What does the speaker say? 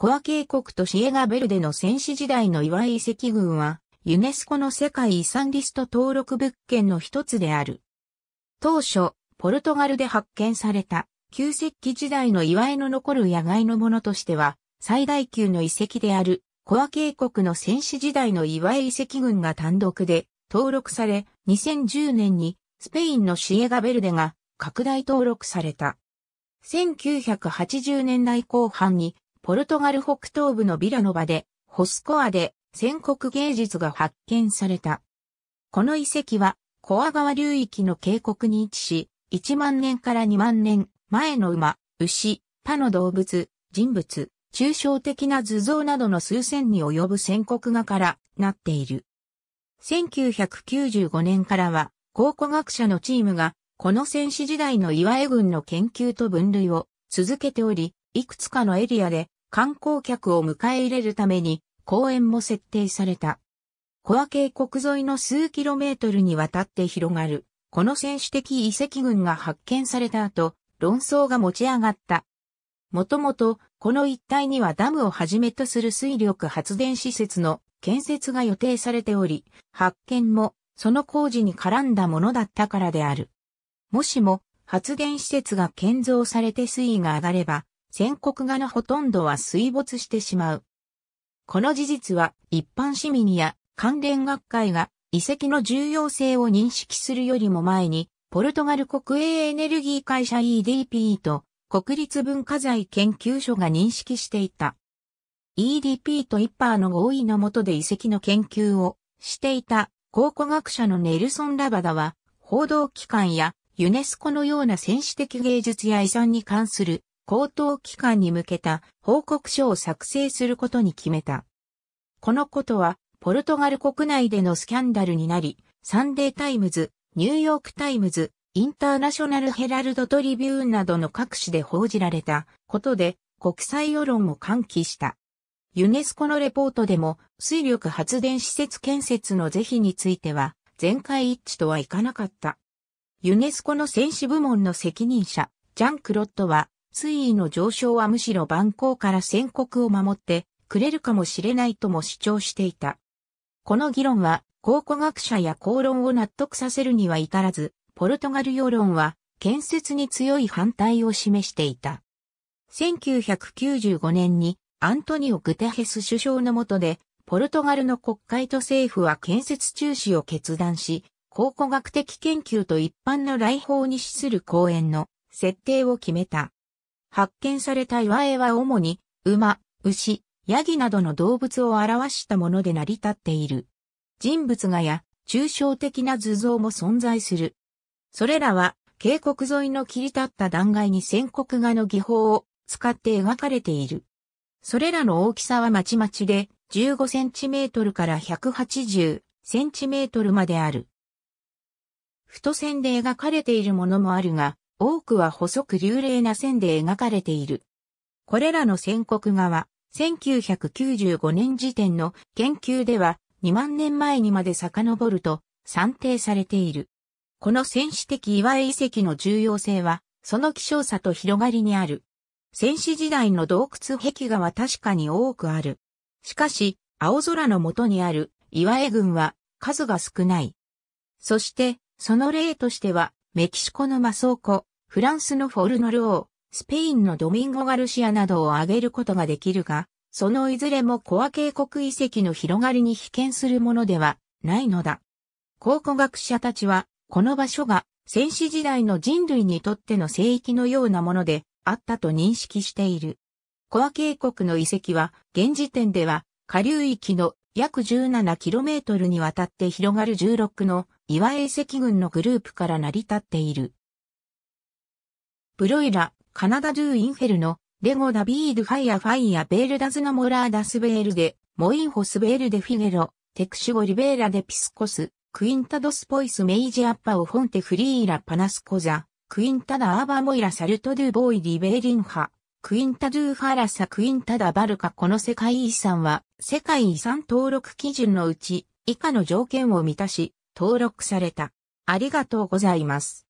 コア渓谷とシエガベルデの戦士時代の岩井遺跡群は、ユネスコの世界遺産リスト登録物件の一つである。当初、ポルトガルで発見された、旧石器時代の岩絵の残る野外のものとしては、最大級の遺跡である、コア渓谷の戦士時代の岩絵遺跡群が単独で登録され、2010年にスペインのシエガベルデが拡大登録された。1980年代後半にポルトガル北東部のビラノバで、ホスコアで戦国芸術が発見された。この遺跡は、コア川流域の渓谷に位置し、1万年から2万年前の馬、牛、他の動物、人物、抽象的な図像などの数千に及ぶ戦国画からなっている。1995年からは、考古学者のチームが、この戦士時代の岩江軍の研究と分類を続けており、いくつかのエリアで観光客を迎え入れるために公園も設定された。小和渓谷沿いの数キロメートルにわたって広がる、この選手的遺跡群が発見された後、論争が持ち上がった。もともと、この一帯にはダムをはじめとする水力発電施設の建設が予定されており、発見もその工事に絡んだものだったからである。もしも発電施設が建造されて水位が上がれば、戦国画のほとんどは水没してしまう。この事実は一般市民や関連学会が遺跡の重要性を認識するよりも前に、ポルトガル国営エネルギー会社 EDP と国立文化財研究所が認識していた。EDP とイッパーの合意の下で遺跡の研究をしていた考古学者のネルソン・ラバダは、報道機関やユネスコのような戦士的芸術や遺産に関する高等機関に向けた報告書を作成することに決めた。このことは、ポルトガル国内でのスキャンダルになり、サンデータイムズ、ニューヨークタイムズ、インターナショナルヘラルドトリビューンなどの各紙で報じられたことで国際世論を喚起した。ユネスコのレポートでも水力発電施設建設の是非については全会一致とはいかなかった。ユネスコの戦士部門の責任者、ジャン・クロットは水位の上昇はむしろ蛮行から宣告を守ってくれるかもしれないとも主張していた。この議論は考古学者や公論を納得させるには至らず、ポルトガル世論は建設に強い反対を示していた。1995年にアントニオ・グテヘス首相の下で、ポルトガルの国会と政府は建設中止を決断し、考古学的研究と一般の来訪に資する公園の設定を決めた。発見された岩絵は主に、馬、牛、ヤギなどの動物を表したもので成り立っている。人物画や、抽象的な図像も存在する。それらは、渓谷沿いの切り立った断崖に線刻画の技法を使って描かれている。それらの大きさはまちまちで、15センチメートルから180センチメートルまである。太線で描かれているものもあるが、多くは細く流麗な線で描かれている。これらの線刻画は、1995年時点の研究では2万年前にまで遡ると算定されている。この戦士的岩絵遺跡の重要性は、その希少さと広がりにある。戦士時代の洞窟壁画は確かに多くある。しかし、青空の下にある岩絵群は数が少ない。そして、その例としては、メキシコのマソーコ、フランスのフォルノルオー、スペインのドミンゴ・ガルシアなどを挙げることができるが、そのいずれもコア渓谷遺跡の広がりに被験するものではないのだ。考古学者たちは、この場所が先史時代の人類にとっての聖域のようなものであったと認識している。コア渓谷の遺跡は、現時点では下流域の約 17km にわたって広がる16の岩英石群のグループから成り立っている。ブロイラ、カナダドゥインフェルノ、レゴダビードファイアファイアベールダズノモラーダスベールデ、モインホスベールデフィゲロ、テクシゴリベーラデピスコス、クインタドスポイスメイジアッパオフォンテフリーラパナスコザ、クインタダアーバモイラサルトドゥボイディベーリンハ、クインタドゥファラサクインタダバルカこの世界遺産は世界遺産登録基準のうち以下の条件を満たし登録された。ありがとうございます。